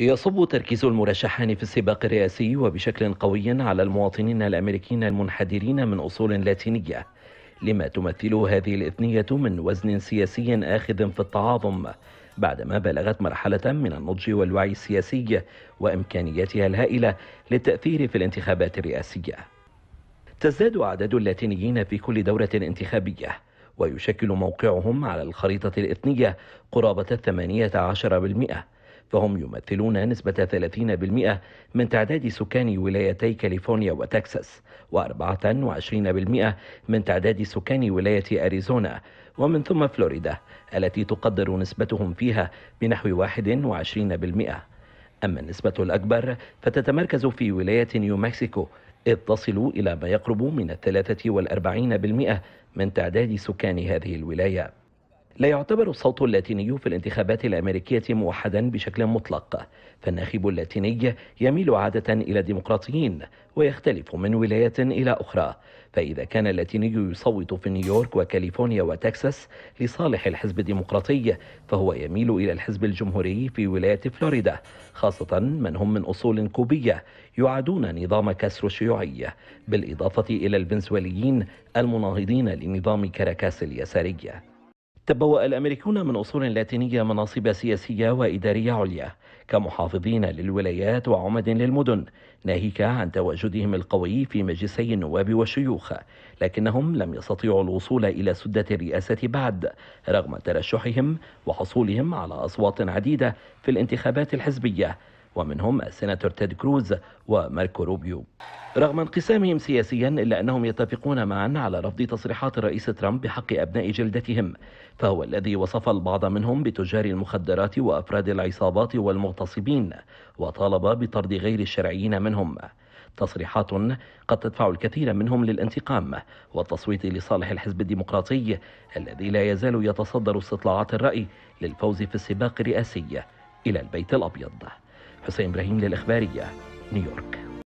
يصب تركيز المرشحان في السباق الرئاسي وبشكل قوي على المواطنين الامريكيين المنحدرين من اصول لاتينيه لما تمثله هذه الاثنيه من وزن سياسي اخذ في التعاظم بعدما بلغت مرحله من النضج والوعي السياسي وامكانيتها الهائله للتاثير في الانتخابات الرئاسيه تزداد اعداد اللاتينيين في كل دوره انتخابيه ويشكل موقعهم على الخريطه الاثنيه قرابه الثمانيه عشر بالمئه فهم يمثلون نسبة 30% من تعداد سكان ولايتي كاليفورنيا وتكساس و24% من تعداد سكان ولاية أريزونا ومن ثم فلوريدا التي تقدر نسبتهم فيها بنحو 21% أما النسبة الأكبر فتتمركز في ولاية نيو مكسيكو إذ تصل إلى ما يقرب من الثلاثة والأربعين بالمئة من تعداد سكان هذه الولاية لا يعتبر الصوت اللاتيني في الانتخابات الأمريكية موحدا بشكل مطلق فالناخب اللاتيني يميل عادة إلى الديمقراطيين ويختلف من ولاية إلى أخرى فإذا كان اللاتيني يصوت في نيويورك وكاليفورنيا وتكساس لصالح الحزب الديمقراطي فهو يميل إلى الحزب الجمهوري في ولاية فلوريدا خاصة من هم من أصول كوبية يعادون نظام كاسترو الشيوعي بالإضافة إلى الفنزويليين المناهضين لنظام كاراكاس اليسارية تبوأ الأمريكيون من أصول لاتينية مناصب سياسية وإدارية عليا كمحافظين للولايات وعمد للمدن ناهيك عن تواجدهم القوي في مجلسي النواب والشيوخ لكنهم لم يستطيعوا الوصول إلى سدة الرئاسة بعد رغم ترشحهم وحصولهم على أصوات عديدة في الانتخابات الحزبية ومنهم السيناتور تيد كروز وماركو روبيو رغم انقسامهم سياسيا إلا أنهم يتفقون معا على رفض تصريحات الرئيس ترامب بحق أبناء جلدتهم فهو الذي وصف البعض منهم بتجار المخدرات وأفراد العصابات والمغتصبين وطالب بطرد غير الشرعيين منهم تصريحات قد تدفع الكثير منهم للانتقام والتصويت لصالح الحزب الديمقراطي الذي لا يزال يتصدر استطلاعات الرأي للفوز في السباق الرئاسي إلى البيت الأبيض حسين إبراهيم للإخبارية نيويورك